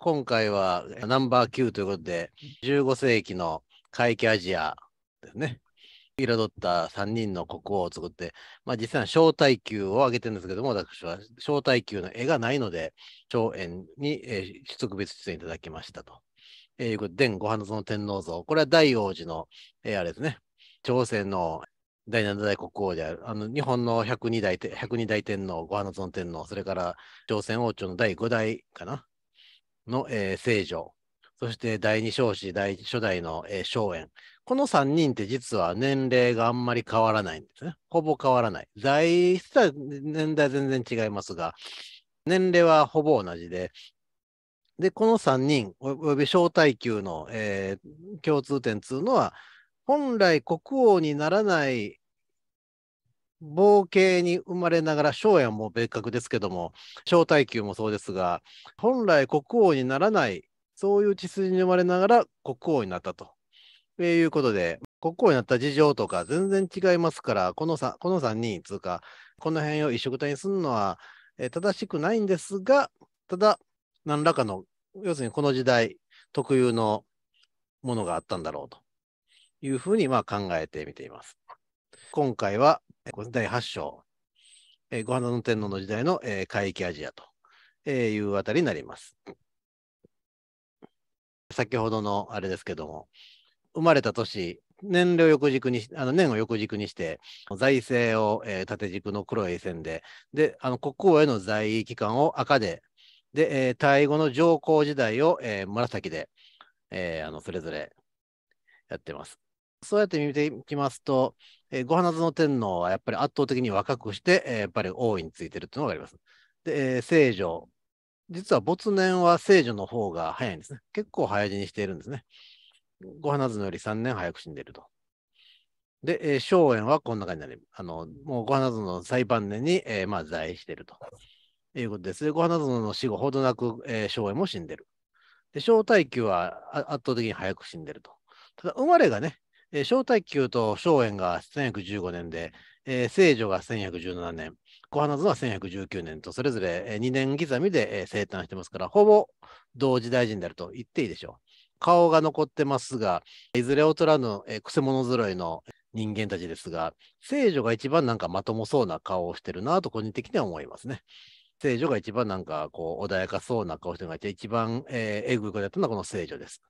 今回はナンバー9ということで、15世紀の海域アジアですね。彩った3人の国王を作って、まあ、実際は小太球を挙げてるんですけども、私は小太球の絵がないので、長円に、えー、特別出演いただきましたと。えー、伝ご花の天皇像。これは大王子の、えー、あれですね。朝鮮の第7代国王である、あの日本の102代 ,102 代天皇、ご花の天皇、それから朝鮮王朝の第5代かな、の、えー、聖女、そして第二少子、第初代の、えー、荘園。この3人って実は年齢があんまり変わらないんですね。ほぼ変わらない。在年代全然違いますが、年齢はほぼ同じで、で、この3人、および小耐久の、えー、共通点というのは、本来国王にならない冒険に生まれながら、荘園も別格ですけども、小耐久もそうですが、本来国王にならない、そういう血筋に生まれながら国王になったと。いうことで、国王になった事情とか全然違いますから、この 3, この3人つうか、この辺を一緒くたにするのは、えー、正しくないんですが、ただ、何らかの、要するにこの時代特有のものがあったんだろうというふうにまあ考えてみています。今回は第8章、えー、ご花の天皇の時代の、えー、海域アジアと、えいうあたりになります。先ほどのあれですけども、生まれた年、年齢を横軸にあの年を横軸にして、財政を、えー、縦軸の黒い線で、であの国王への在位期間を赤で、で、えー、対後の上皇時代を、えー、紫で、えー、あのそれぞれやってます。そうやって見ていきますと、えー、ご花の天皇はやっぱり圧倒的に若くして、えー、やっぱり王位についてるっていうのがあります。で、えー、聖女。実は没年は聖女の方が早いんですね。結構早死にしているんですね。ご花園より3年早く死んでいると。で、えー、荘園はこんな感じになりあの、もうご花園の最晩年に、えー、まあ、在しているということです。で、ご花園の死後ほどなく、えー、荘園も死んでる。で、小太宮は圧倒的に早く死んでると。ただ、生まれがね、えー、小太久と小園が1115年で、えー、聖女が1117年、小花図は1119年と、それぞれ2年刻みで、生誕してますから、ほぼ同時大臣であると言っていいでしょう。顔が残ってますが、いずれ劣らぬ、えー、くせ者揃いの人間たちですが、聖女が一番なんかまともそうな顔をしてるなと個人的には思いますね。聖女が一番なんかこう穏やかそうな顔してるのが一番、えー、ぐい子だったのはこの聖女です。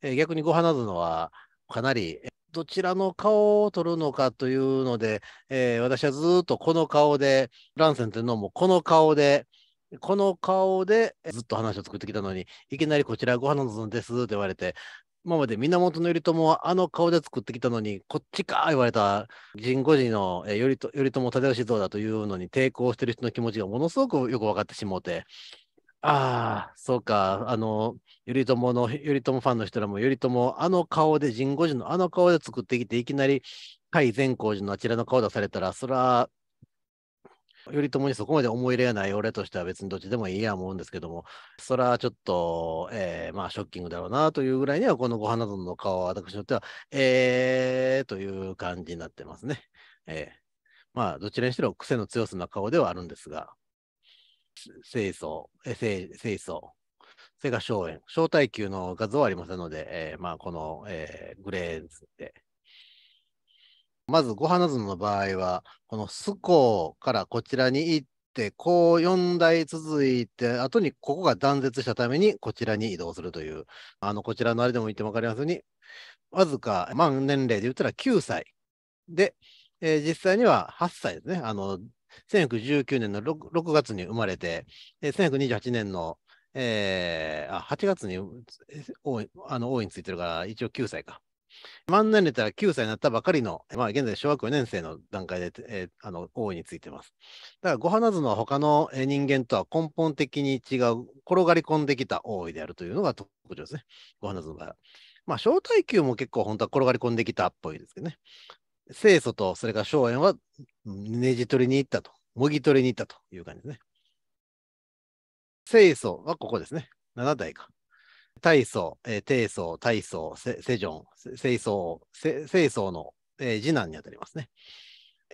えー、逆に小花ナのはかなり、どちらの顔を取るのかというので、えー、私はずっとこの顔で、ランセンというのもこの顔で、この顔でずっと話を作ってきたのに、いきなりこちらご飯のぞですって言われて、今まで源頼朝はあの顔で作ってきたのに、こっちか言われた神護寺の頼朝忠義像だというのに抵抗してる人の気持ちがものすごくよく分かってしもうて、ああ、そうか。あの、頼朝の、頼朝ファンの人らも、頼朝、あの顔で、神護寺のあの顔で作ってきて、いきなり、甲斐善光寺のあちらの顔出されたら、そら、頼朝にそこまで思い入れがない俺としては別にどっちでもいいや思うんですけども、それはちょっと、えー、まあショッキングだろうなというぐらいには、このご花殿の顔は私にとっては、えーという感じになってますね。えー、まあどちらにしろ癖の強さな顔ではあるんですが。清掃、清清掃、それが小炎。小耐久の画像はありませんので、えー、まあ、この、えー、グレーズで。まず、ご花ナの場合は、このスコーからこちらに行って、こう4台続いて、後にここが断絶したために、こちらに移動するという、あの、こちらのあれでも言っても分かりますように、わずか、満年齢で言ったら9歳で、えー、実際には8歳ですね。あの、1919年の 6, 6月に生まれて、1928年の、えー、あ8月に王あの位についてるから、一応9歳か。万年たら9歳になったばかりの、まあ、現在小学4年生の段階で、えー、あの王位についてます。だから、ごはなずの他の人間とは根本的に違う、転がり込んできた王位であるというのが特徴ですね。ごはなずの場合は。まあ、小耐久も結構本当は転がり込んできたっぽいですけどね。清楚と、それから荘園はねじ取りに行ったと、もぎ取りに行ったという感じですね。清楚はここですね。7代か。大層、えー、低層、大層、世セジョン、清層、清の、えー、次男にあたりますね。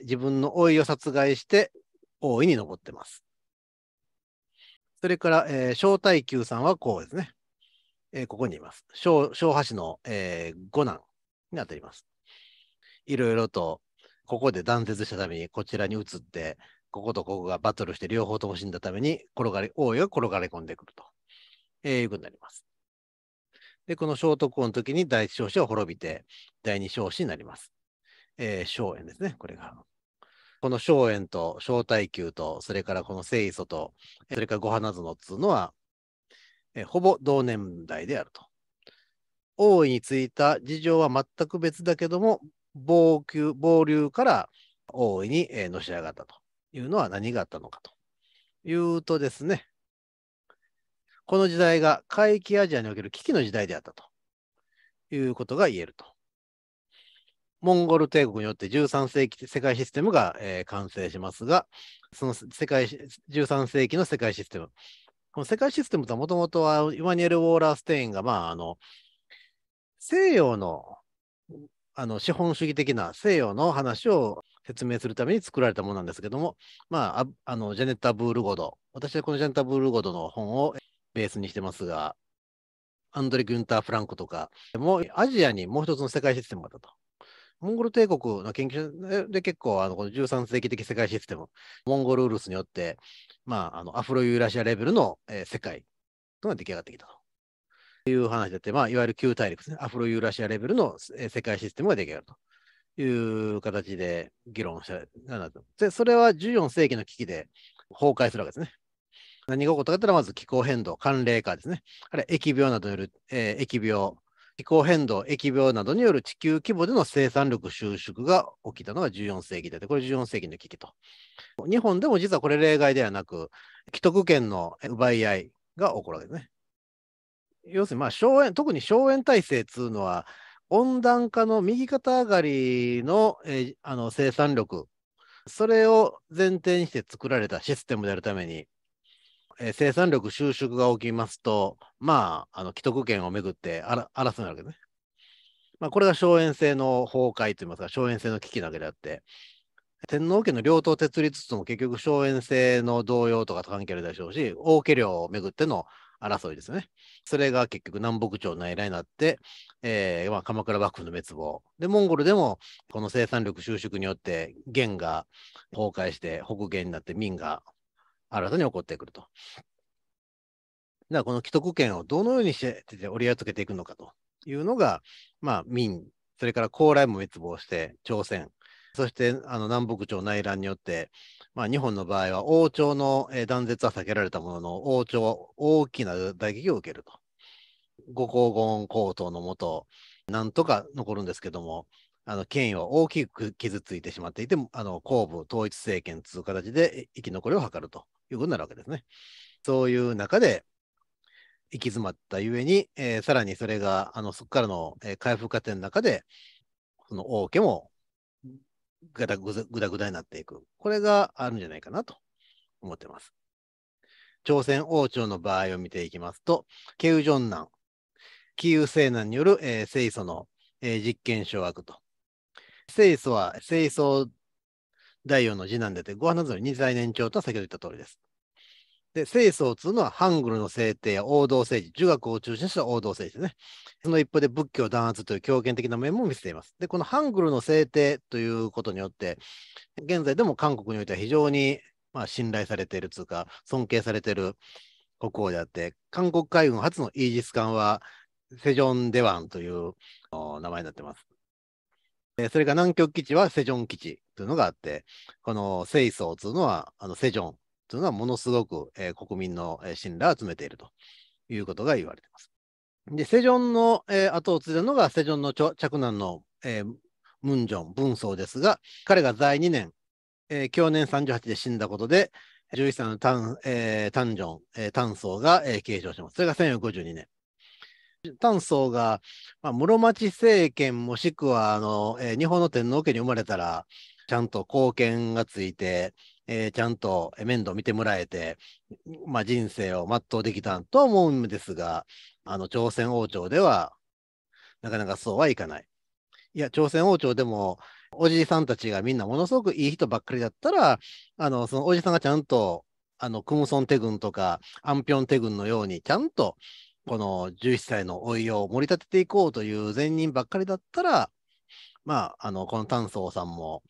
自分の老いを殺害して大いに残ってます。それから、えー、小太久さんはこうですね。えー、ここにいます。小小波の、えー、五男にあたります。いろいろと、ここで断絶したために、こちらに移って、こことここがバトルして、両方とも死んだために、転がり、王位が転がり込んでくると、えー、いうことになります。で、この聖徳王の時に第一少子は滅びて、第二少子になります。えー、荘園ですね、これが。この荘園と小太球と、それからこの清楚と、それから五花園っつうのは、えー、ほぼ同年代であると。王位についた事情は全く別だけども、暴給暴流から大いに、えー、のし上がったというのは何があったのかというとですね、この時代が海域アジアにおける危機の時代であったということが言えると。モンゴル帝国によって13世紀世界システムが、えー、完成しますが、その世界13世紀の世界システム。この世界システムとはもともとはイマニュエル・ウォーラーステインが、まあ、あの西洋のあの資本主義的な西洋の話を説明するために作られたものなんですけども、まあ、あのジェネッタ・ブールゴド、私はこのジェネッタ・ブールゴドの本をベースにしてますが、アンドレ・ギュンター・フランクとか、もうアジアにもう一つの世界システムがあったと。モンゴル帝国の研究で結構あのこの13世紀的世界システム、モンゴルウルスによって、まあ、あのアフロユーラシアレベルの、えー、世界が出来上がってきたと。という話だって、まあ、いわゆる旧大陸ですね、アフロユーラシアレベルの世界システムが出来上がるという形で議論したなと。で、それは14世紀の危機で崩壊するわけですね。何が起こったかというと、まず気候変動、寒冷化ですね。あるいは疫病などによる、えー、疫病、気候変動、疫病などによる地球規模での生産力収縮が起きたのが14世紀で、これ14世紀の危機と。日本でも実はこれ例外ではなく、既得権の奪い合いが起こるわけですね。要するにまあ荘園、特に荘園体制っいうのは、温暖化の右肩上がりの,、えー、あの生産力、それを前提にして作られたシステムであるために、えー、生産力収縮が起きますと、まあ、あの既得権をめぐってあら争うなわけね。まあ、これが荘園制の崩壊といいますか、荘園制の危機なわけであって、天皇家の領土設立とも結局荘園制の動揺とか関係あるでしょうし、王家領をめぐっての争いですね。それが結局南北朝の偉いになって、えー、まあ、鎌倉幕府の滅亡。で、モンゴルでもこの生産力収縮によって元が崩壊して北元になって民が新たに起こってくると。だからこの既得権をどのようにして折り合いつけていくのかというのが、まあ民、それから高麗も滅亡して朝鮮、そしてあの南北朝内乱によって、まあ、日本の場合は王朝の断絶は避けられたものの、王朝は大きな打撃を受けると。ご黄金高等のもと、なんとか残るんですけども、あの権威は大きく傷ついてしまっていて、あの後部統一政権という形で生き残りを図るということになるわけですね。そういう中で行き詰まったゆえに、えー、さらにそれがあのそこからの、えー、回復過程の中で、その王家もぐだグダグダになっていく。これがあるんじゃないかなと思ってます。朝鮮王朝の場合を見ていきますと、ケウジョン南、キーウ西南による、えー、清楚の、えー、実験掌握と。清楚は清楚第4の次男でて、ご飯などの二代年長とは先ほど言った通りです。で、清宗というのはハングルの制定や王道政治、儒学を中心とした王道政治ですね。その一方で仏教弾圧という強権的な面も見せています。で、このハングルの制定ということによって、現在でも韓国においては非常に、まあ、信頼されているというか、尊敬されている国王であって、韓国海軍初のイージス艦は、セジョン・デワンという名前になっています。それから南極基地はセジョン基地というのがあって、この清宗というのはあのセジョン、というのはものすごく、えー、国民の信頼を集めているということが言われています。で、セジョンの、えー、後を継いだのが、セジョンの嫡男の、えー、ムンジョン、文宗ですが、彼が在2年、えー、去年38で死んだことで、11歳のタン,、えー、ジョン、えー、タンソが、えー、継承します。それが1452年。タンソが、まあ、室町政権もしくはあの、えー、日本の天皇家に生まれたら、ちゃんと貢献がついて、えー、ちゃんと面倒見てもらえて、まあ、人生を全うできたとは思うんですが、あの朝鮮王朝ではなかなかそうはいかない。いや、朝鮮王朝でも、おじいさんたちがみんなものすごくいい人ばっかりだったら、あのそのおじさんがちゃんとあのクムソンテ軍とかアンピョンテ軍のように、ちゃんとこの11歳のおいを盛り立てていこうという善人ばっかりだったら、まあ、あのこの炭素さんも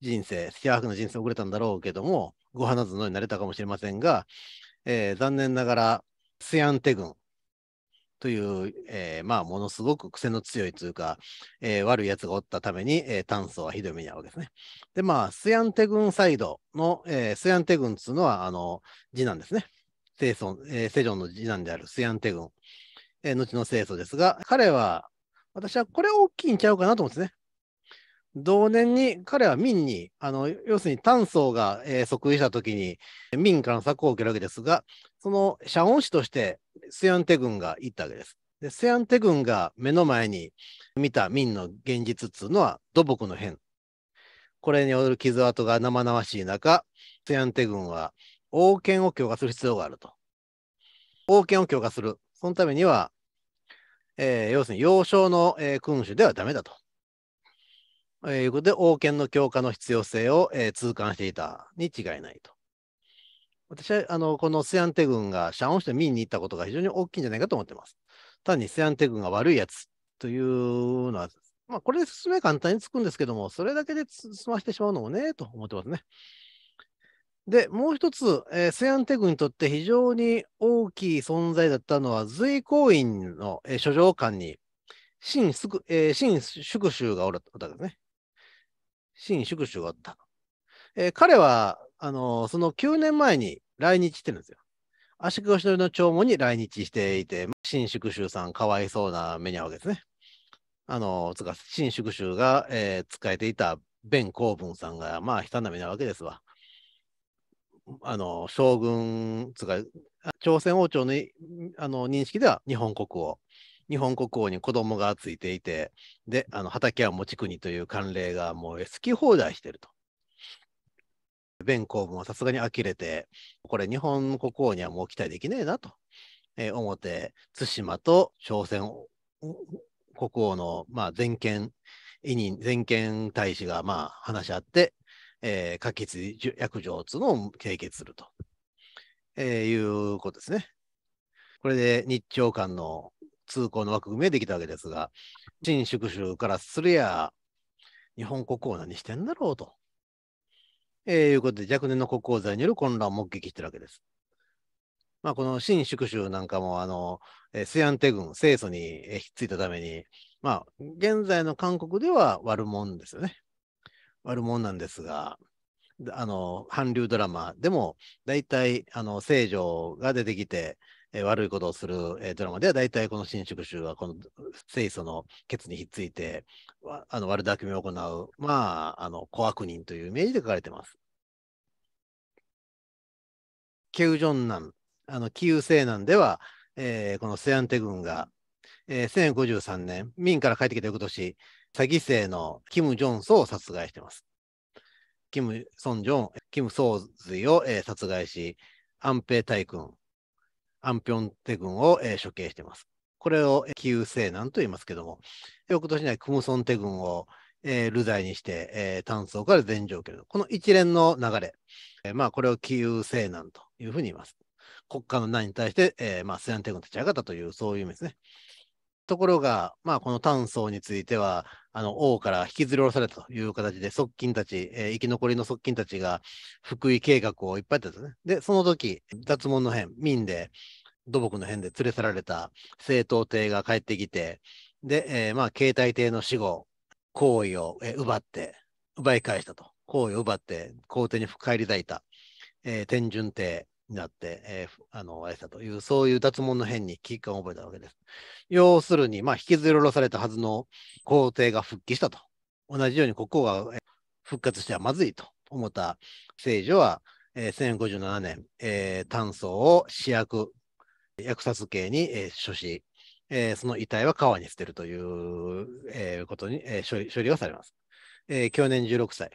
人生、スキャークの人生遅れたんだろうけども、ご花園になれたかもしれませんが、えー、残念ながら、スヤンテ軍という、えー、まあ、ものすごく癖の強いというか、えー、悪いやつがおったために、えー、炭素はひどい目に遭うわけですね。で、まあ、スヤンテ軍サイドの、えー、スヤンテ軍っていうのは、あの、次男ですね。聖尊、えー、セジョンの次男であるスヤンテ軍、えー、後の清祖ですが、彼は、私はこれ大きいんちゃうかなと思うんですね。同年に彼は明に、あの要するに炭素が、えー、即位した時に明からの策を受けるわけですが、その謝恩師としてスヤンテ軍が行ったわけです。で、スヤンテ軍が目の前に見た明の現実っつうのは土木の変。これによる傷跡が生々しい中、スヤンテ軍は王権を強化する必要があると。王権を強化する。そのためには、えー、要するに幼少の、えー、君主ではダメだと。いうことで、王権の強化の必要性を、えー、痛感していたに違いないと。私は、あの、このスヤンテ軍がシャンオンして見に行ったことが非常に大きいんじゃないかと思ってます。単にスヤンテ軍が悪いやつというのは、まあ、これで進め簡単につくんですけども、それだけで済ましてしまうのもね、と思ってますね。で、もう一つ、えー、スヤンテ軍にとって非常に大きい存在だったのは、随行院の、えー、所官に、新、えー、新宿州がおるわけですね。新宿主があった。えー、彼は、あのー、その9年前に来日してるんですよ。足利義の長門に来日していて、新宿主さん、かわいそうな目に遭うわけですね。あのー、つか、新宿主が、えー、使えていた弁公文さんが、まあ、悲惨な目なわけですわ。あの、将軍、つか、朝鮮王朝のあの認識では日本国王。日本国王に子供がついていて、で、あの畑は持ち国という慣例がもう好き放題してると。弁公文はさすがに呆れて、これ日本国王にはもう期待できねえなと、えー、思って、対馬と朝鮮国王の、まあ、全権委任、全権大使がまあ話し合って、えー、可決約定つのを締結すると、えー、いうことですね。これで日朝間の通行の枠組みができたわけですが、新粛州からすりゃ、日本国王何してんだろうと。えー、いうことで、若年の国王罪による混乱を目撃してるわけです。まあ、この新宿州なんかも、あの、えー、スヤンテ軍、清楚に、えー、ひっついたために、まあ、現在の韓国では悪者ですよね。悪者なんですが、あの、韓流ドラマでも、大体、あの、聖女が出てきて、えー、悪いことをする、えー、ドラマでは、大体この新宿衆は、この清楚のケツにひっついて、あの悪巧みを行う、まあ、あの小悪人というイメージで書かれてます。ケウジョンナン、あの、キウ西南では、えー、このセアンテ軍が、えー、1053年、明から帰ってきた翌年、詐欺生のキム・ジョンソを殺害しています。キム・ソン・ジョン、キム・ソウズイを、えー、殺害し、安平大君、アンピョンテ軍を、えー、処刑しています。これを旧西南と言いますけども、翌年にはクムソンテ軍を、えー、流罪にして、えー、炭素から全ける。この一連の流れ、えー、まあ、これを旧西南というふうに言います。国家の難に対して、えー、まあ、西南帝国の立ち上がったという、そういう意味ですね。ところが、まあ、この炭素については、あの王から引きずり下ろされたという形で、側近たち、えー、生き残りの側近たちが福井計画をいっぱいやったんですね。で、その時、脱門の変、民で、土木の変で連れ去られた政党帝が帰ってきて、で、えー、まあ、携帯帝の死後、行為を、えー、奪って、奪い返したと。行為を奪って、皇帝に返り咲いた、えー、天順帝、になって、えー、あの、愛したという、そういう脱毛の変に危機感を覚えたわけです。要するに、まあ、引きずり下ろされたはずの皇帝が復帰したと。同じように国王が復活してはまずいと思った聖女は、えー、1057年、えー、炭素を試薬、薬殺刑に、えー、処し、えー、その遺体は川に捨てるという、えー、ことに、えー処理、処理をされます。えー、去年16歳。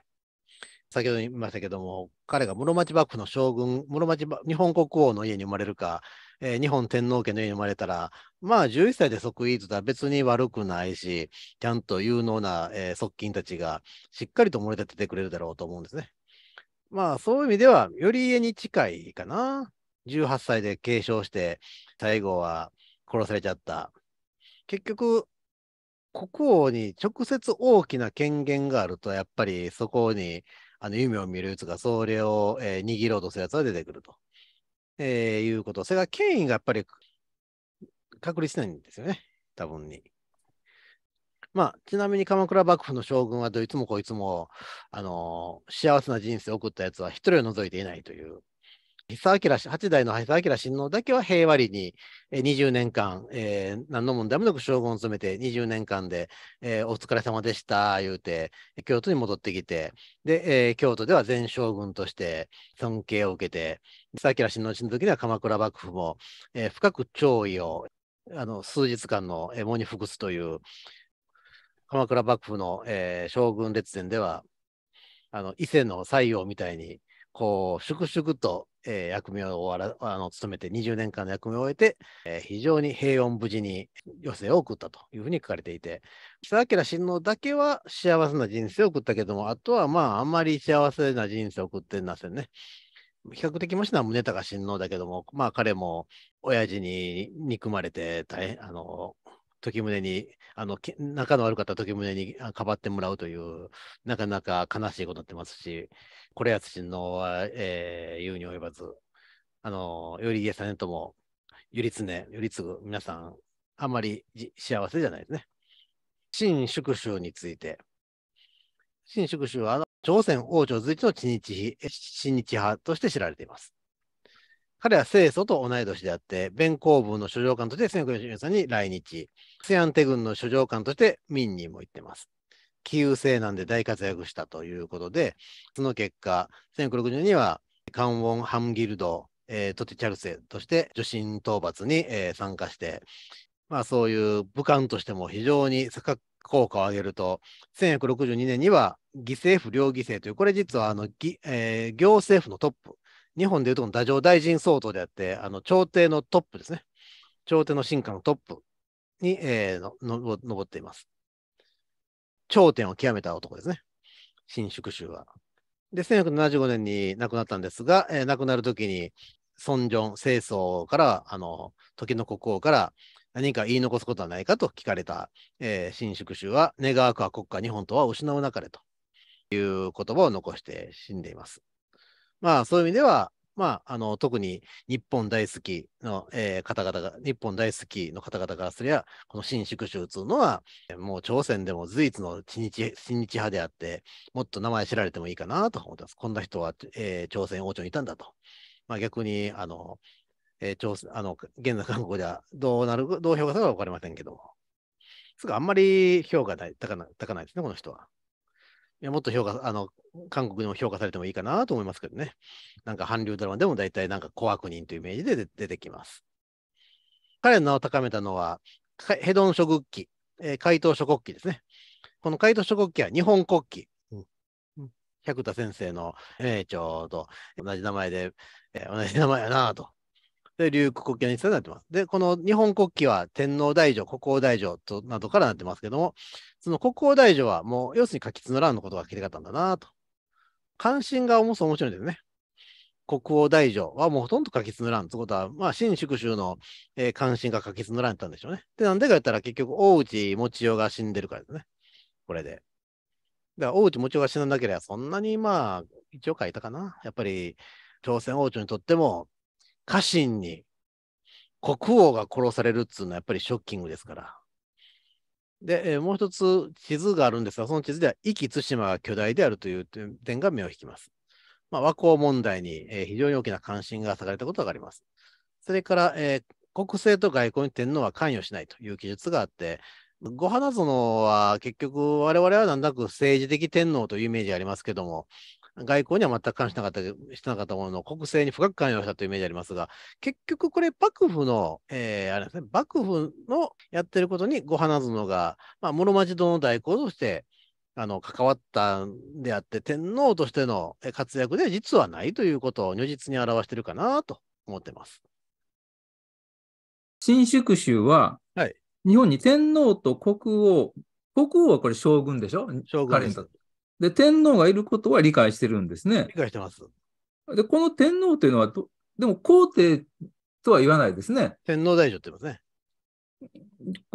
先ほど言いましたけども、彼が室町幕府の将軍、室町日本国王の家に生まれるか、えー、日本天皇家の家に生まれたら、まあ11歳で即位とは別に悪くないし、ちゃんと有能な、えー、側近たちがしっかりと盛り立ててくれるだろうと思うんですね。まあそういう意味では、より家に近いかな。18歳で継承して、最後は殺されちゃった。結局、国王に直接大きな権限があると、やっぱりそこにあの夢を見るやつがそれを、えー、握ろうとするやつが出てくると、えー、いうこと。それが権威がやっぱり確立しないんですよね、多分に。まあ、ちなみに鎌倉幕府の将軍はどいつもこいつも、あのー、幸せな人生を送ったやつは一人を除いていないという久明、八代の久明親王だけは平和裏に20年間、えー、何の問題もなく将軍を務めて20年間で、えー、お疲れ様でした、言うて、京都に戻ってきて、で、えー、京都では全将軍として尊敬を受けて、久明親王の時には鎌倉幕府も、えー、深く弔意をあの数日間の喪に服すという、鎌倉幕府の、えー、将軍列伝では、あの伊勢の西洋みたいに、こう、粛々と、えー、役目を終わらあの務めて、20年間の役目を終えて、えー、非常に平穏無事に余生を送ったというふうに書かれていて、久明親王だけは幸せな人生を送ったけども、あとはまあ、あんまり幸せな人生を送ってませんね。比較的もしな宗隆親王だけども、まあ彼も親父に憎まれて大変、あの、時宗に、あの、仲の悪かった時宗にかばってもらうという、なかなか悲しいことになってますし、これやつしのは、えー、言うに及ばず、あの、頼家さんとも、頼常頼次皆さん、あんまり幸せじゃないですね。新宿州について。新宿州は、朝鮮王朝随一の知日親日派として知られています。彼は清楚と同い年であって、弁公文の所長官として1 9 4 3年に来日、セアンテ軍の所長官として民にも行ってます。旧ーウ西南で大活躍したということで、その結果、1960年にはカンウォン・ハムギルド、えー、トテ・チャルセとして女神討伐に、えー、参加して、まあ、そういう武官としても非常に効果を上げると、1 1 6 2年には犠牲府両犠牲という、これ実はあの、えー、行政府のトップ日本でいうと、太政大臣総統であって、あの朝廷のトップですね。朝廷の進化のトップに、えー、のの上っています。頂点を極めた男ですね。新宿州は。で、1975年に亡くなったんですが、えー、亡くなるときに、尊攘清宗から、あの、時の国王から何か言い残すことはないかと聞かれた、えー、新宿州は、願わくは国家日本とは失うなかれという言葉を残して死んでいます。まあそういう意味では、まあ、あの、特に日本大好きの、えー、方々が、日本大好きの方々からすりゃ、この新宿州というのは、もう朝鮮でも随一の親日親日派であって、もっと名前知られてもいいかなと思ってます。こんな人は、えー、朝鮮王朝にいたんだと。まあ、逆に、あの、えー、朝鮮、あの、現在韓国ではどうなる、どう評価するか分かりませんけども。すぐあんまり評価ない高高ないですね、この人は。やもっと評価、あの、韓国でも評価されてもいいかなと思いますけどね。なんか韓流ドラマでも大体なんか小悪人というイメージで出てきます。彼の名を高めたのは、ヘドン諸国旗、えー、怪盗諸国旗ですね。この怪盗諸国旗は日本国旗。百田先生の、えー、ちょうど同じ名前で、えー、同じ名前やなとで、琉球国旗の一つになってます。で、この日本国旗は天皇大尉、国王大尉となどからなってますけども、その国王大尉はもう、要するに書き連らんのことが聞きてかったんだなと。関心がそ面白いんですね。国王大尉はもうほとんど書き連らんってことは、まあ、新宿州の、えー、関心が書き連らったんでしょうね。で、なんでか言ったら結局、大内持ちが死んでるからですね。これで。だから、大内持ちが死ななければ、そんなにまあ、一応書いたかな。やっぱり、朝鮮王朝にとっても、家臣に国王が殺されるっていうのはやっぱりショッキングですから。で、えー、もう一つ地図があるんですが、その地図では、壱岐対馬が巨大であるという点が目を引きます。まあ、和光問題に、えー、非常に大きな関心が割かれたことがあります。それから、えー、国政と外交に天皇は関与しないという記述があって、ご花園は結局我々はなんだく政治的天皇というイメージありますけども、外交には全く関してなかった、してなかったものの、国政に深く関与したというイメージありますが、結局これ、幕府の、えー、あれですね、幕府のやってることにご花園が、まあ、室町殿の代行として、あの、関わったんであって、天皇としての活躍では実はないということを如実に表してるかなと思ってます。新宿州は、はい、日本に天皇と国王、国王はこれ将軍でしょ将軍です。で、天皇がいることは理解してるんですね。理解してます。で、この天皇というのはでも皇帝とは言わないですね。天皇大将って言いますね。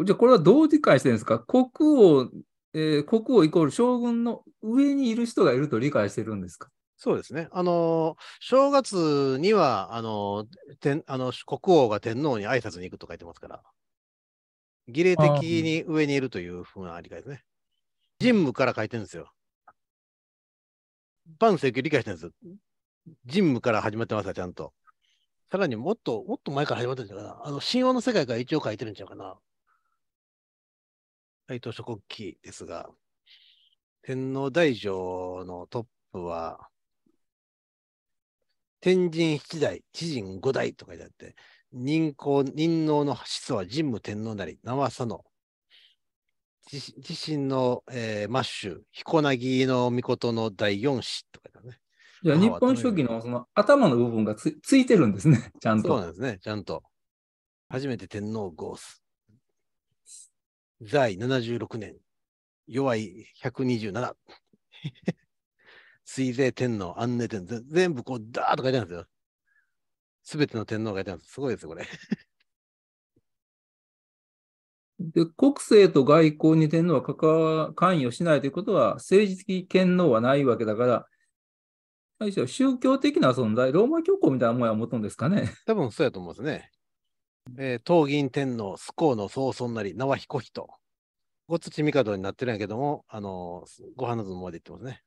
じゃあ、これはどう理解してるんですか国王、えー、国王イコール将軍の上にいる人がいると理解してるんですかそうですね。あの、正月には、あの、天あの国王が天皇に挨拶に行くと書いてますから、儀礼的に上にいるというふうな理解ですね。神武から書いてるんですよ。般請求理解してるんです。神務から始まってますよ、ちゃんと。さらにもっと、もっと前から始まってるんじゃないかな。あの、神話の世界から一応書いてるんちゃうかな。大東諸国記ですが、天皇大将のトップは、天神七代、知人五代と書いてあって、人皇、人皇の祖は神武天皇なり、名は佐野、自身の、えー、マッシュ、彦ギの御事の第4子とかだね。じゃ日本書紀のその頭の部分がつついてるんですね、ちゃんと。そうなんですね、ちゃんと。初めて天皇ゴース。在76年、弱い127。水税天皇、安寧天皇、全部こう、だーっと書いてあるんですよ。すべての天皇が書いてあるんです。すごいですよ、これ。で、国政と外交に天皇は関関与しないということは、政治的権能はないわけだから、最初宗教的な存在、ローマ教皇みたいなものは持とんですかね。多分そうやと思うんですね。えー、東銀天皇、スコの総尊なり、縄彦人。ごつち帝になってるんやけども、あのー、ご飯のもまで言ってますね。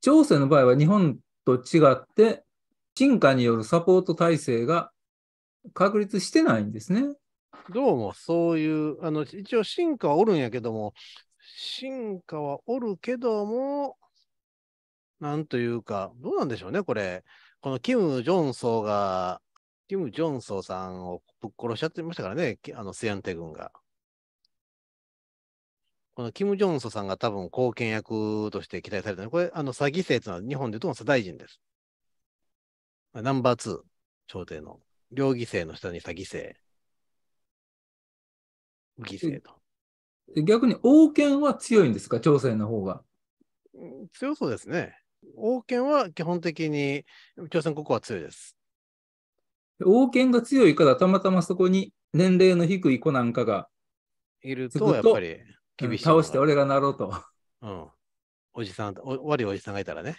朝鮮の場合は日本と違って、進化によるサポート体制が確立してないんですね。どうもそういう、あの、一応進化はおるんやけども、進化はおるけども、なんというか、どうなんでしょうね、これ。このキム・ジョンソーが、キム・ジョンソーさんをぶっ殺しちゃってましたからね、あの、スヤンテ軍が。このキム・ジョンソさんが多分貢献役として期待されたのこれ、あの、詐欺生というのは日本で言うとも左大臣です。ナンバー2、朝廷の。両犠牲の下に詐欺生。犠牲と。逆に王権は強いんですか、朝鮮の方が。強そうですね。王権は基本的に朝鮮国は強いです。王権が強いから、たまたまそこに年齢の低い子なんかがいると、やっぱり厳しい、倒して俺がなろうと。うん。おじさんお、悪いおじさんがいたらね。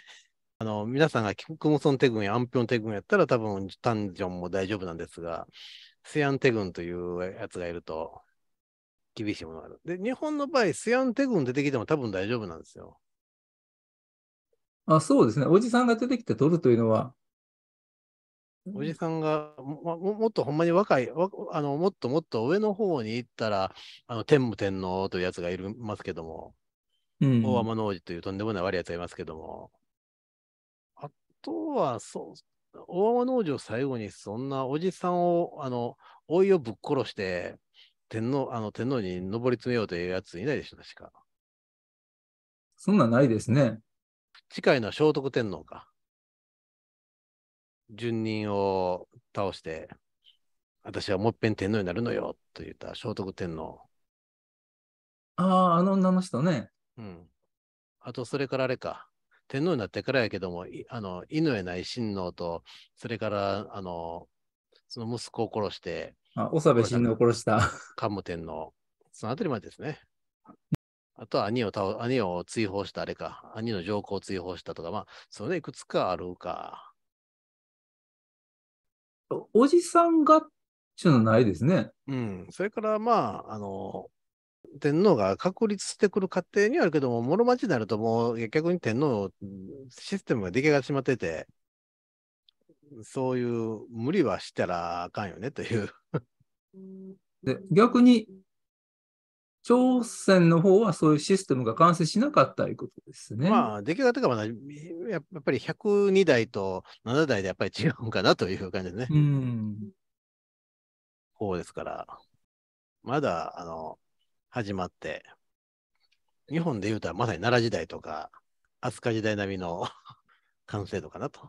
あの、皆さんがキム・クムソン手軍やアンピョン手軍やったら、多分、タンジョンも大丈夫なんですが、スヤン手軍というやつがいると、厳しいものがある。で、日本の場合、スヤンテ軍出てきても多分大丈夫なんですよ。あそうですね。おじさんが出てきて取るというのは。おじさんがももっとほんまに若いあの、もっともっと上の方に行ったら、あの天武天皇というやつがいますけども、うん、大天王子というとんでもない悪いやつがいますけども、あとはそう、大天王子を最後にそんなおじさんを、あの、老いをぶっ殺して、天皇、あの天皇に上り詰めようというやついないでしょ、確か。そんなんないですね。近いのは聖徳天皇か。順人を倒して、私はもう一遍天皇になるのよと言った聖徳天皇。ああ、あの女の人ね。うん。あと、それからあれか。天皇になってからやけども、あの、犬へない親王と、それから、あの、その息子を殺して、あ、長部真を殺した。桓武天皇。そのあたりまでですね。あとは兄を倒、兄を追放したあれか。兄の上皇を追放したとか、まあ、それいくつかあるか。おじさんがっちゅうのないですね。うん。それからまあ、あの、天皇が確立してくる過程にはあるけども、室町になるともう逆に天皇システムが出来上がってしまってて、そういう無理はしたらあかんよねというで。逆に、朝鮮の方はそういうシステムが完成しなかったということですね。まあ、出来上がったかまやっぱり102台と7台でやっぱり違うんかなという感じですね。うん。うですから、まだ、あの、始まって、日本でいうとまさに奈良時代とか、飛鳥時代並みの 完成度かなと。